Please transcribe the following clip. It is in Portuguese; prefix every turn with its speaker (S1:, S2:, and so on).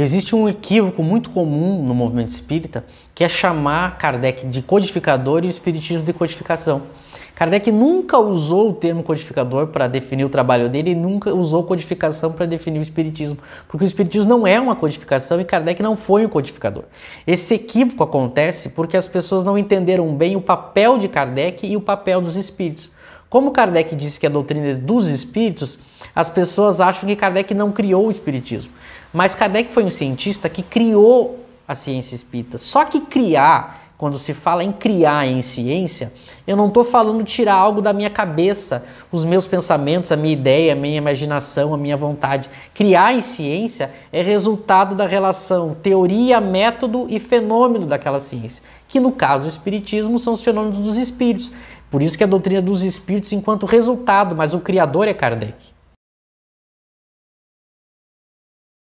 S1: Existe um equívoco muito comum no movimento espírita que é chamar Kardec de codificador e o espiritismo de codificação. Kardec nunca usou o termo codificador para definir o trabalho dele e nunca usou codificação para definir o espiritismo, porque o espiritismo não é uma codificação e Kardec não foi um codificador. Esse equívoco acontece porque as pessoas não entenderam bem o papel de Kardec e o papel dos espíritos. Como Kardec disse que é a doutrina é dos espíritos, as pessoas acham que Kardec não criou o espiritismo. Mas Kardec foi um cientista que criou a ciência espírita. Só que criar, quando se fala em criar em ciência, eu não estou falando tirar algo da minha cabeça, os meus pensamentos, a minha ideia, a minha imaginação, a minha vontade. Criar em ciência é resultado da relação teoria, método e fenômeno daquela ciência, que no caso do espiritismo são os fenômenos dos espíritos. Por isso que a doutrina dos espíritos enquanto
S2: resultado, mas o criador é Kardec.